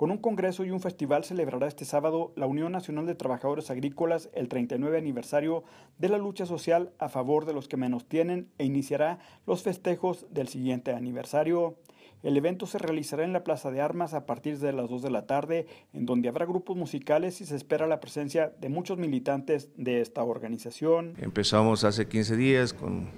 Con un congreso y un festival celebrará este sábado la Unión Nacional de Trabajadores Agrícolas el 39 aniversario de la lucha social a favor de los que menos tienen e iniciará los festejos del siguiente aniversario. El evento se realizará en la Plaza de Armas a partir de las 2 de la tarde, en donde habrá grupos musicales y se espera la presencia de muchos militantes de esta organización. Empezamos hace 15 días con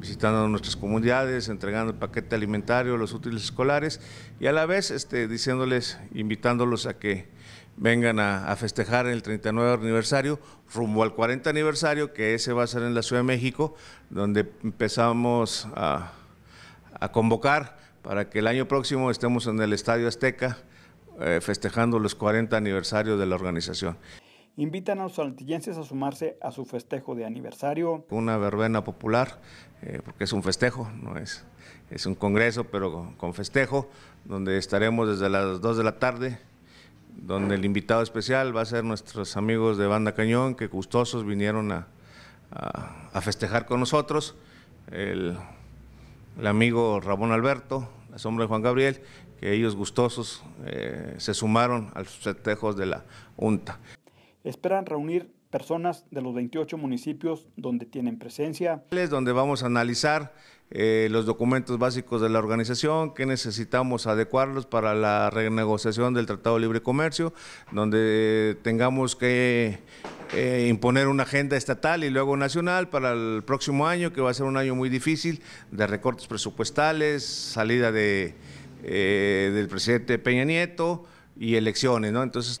visitando nuestras comunidades, entregando el paquete alimentario, los útiles escolares y a la vez este, diciéndoles, invitándolos a que vengan a, festejar el 39 aniversario, rumbo al 40 aniversario, que ese va a ser en la Ciudad de México, donde empezamos a, convocar para que el año próximo estemos en el Estadio Azteca eh, festejando los 40 aniversarios de la organización invitan a los saltillenses a sumarse a su festejo de aniversario. Una verbena popular, eh, porque es un festejo, no es, un congreso, pero con, festejo, donde estaremos desde las 2 de la tarde donde el invitado especial va a ser nuestros amigos de Banda Cañón, que gustosos vinieron a, festejar con nosotros, el, amigo Ramón Alberto, la sombra de Juan Gabriel, que ellos gustosos eh, se sumaron a los festejos de la UNTA. Esperan reunir personas de los 28 municipios donde tienen presencia. Es donde vamos a analizar eh, los documentos básicos de la organización, que necesitamos adecuarlos para la renegociación del Tratado de Libre Comercio, donde tengamos que eh, imponer una agenda estatal y luego nacional para el próximo año, que va a ser un año muy difícil, de recortes presupuestales, salida de, eh, del presidente Peña Nieto y elecciones. ¿no? Entonces,